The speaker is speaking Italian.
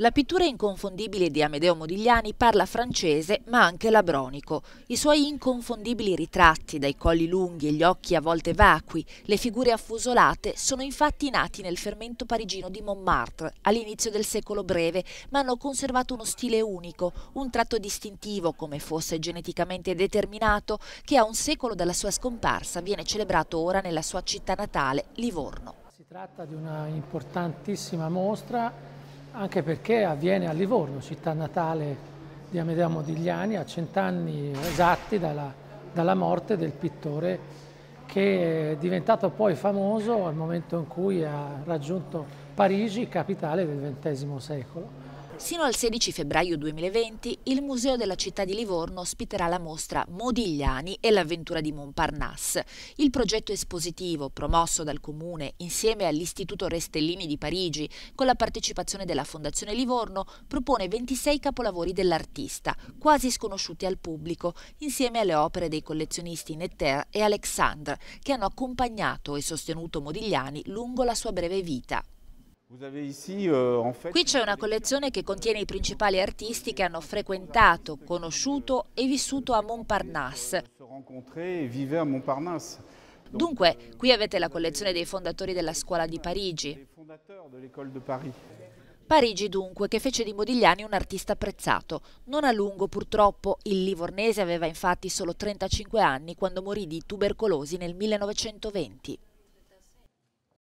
La pittura inconfondibile di Amedeo Modigliani parla francese ma anche labronico. I suoi inconfondibili ritratti, dai colli lunghi e gli occhi a volte vacui, le figure affusolate, sono infatti nati nel fermento parigino di Montmartre all'inizio del secolo breve, ma hanno conservato uno stile unico, un tratto distintivo come fosse geneticamente determinato, che a un secolo dalla sua scomparsa viene celebrato ora nella sua città natale, Livorno. Si tratta di una importantissima mostra anche perché avviene a Livorno, città natale di Amedeo Modigliani, a cent'anni esatti dalla, dalla morte del pittore che è diventato poi famoso al momento in cui ha raggiunto Parigi, capitale del XX secolo. Sino al 16 febbraio 2020 il Museo della città di Livorno ospiterà la mostra Modigliani e l'avventura di Montparnasse. Il progetto espositivo, promosso dal Comune insieme all'Istituto Restellini di Parigi, con la partecipazione della Fondazione Livorno, propone 26 capolavori dell'artista, quasi sconosciuti al pubblico, insieme alle opere dei collezionisti Netter e Alexandre, che hanno accompagnato e sostenuto Modigliani lungo la sua breve vita. Euh, qui c'è una collezione che contiene i principali artisti che hanno frequentato, conosciuto e vissuto a Montparnasse. Dunque, qui avete la collezione dei fondatori della scuola di Parigi. Parigi dunque, che fece di Modigliani un artista apprezzato. Non a lungo purtroppo, il livornese aveva infatti solo 35 anni quando morì di tubercolosi nel 1920.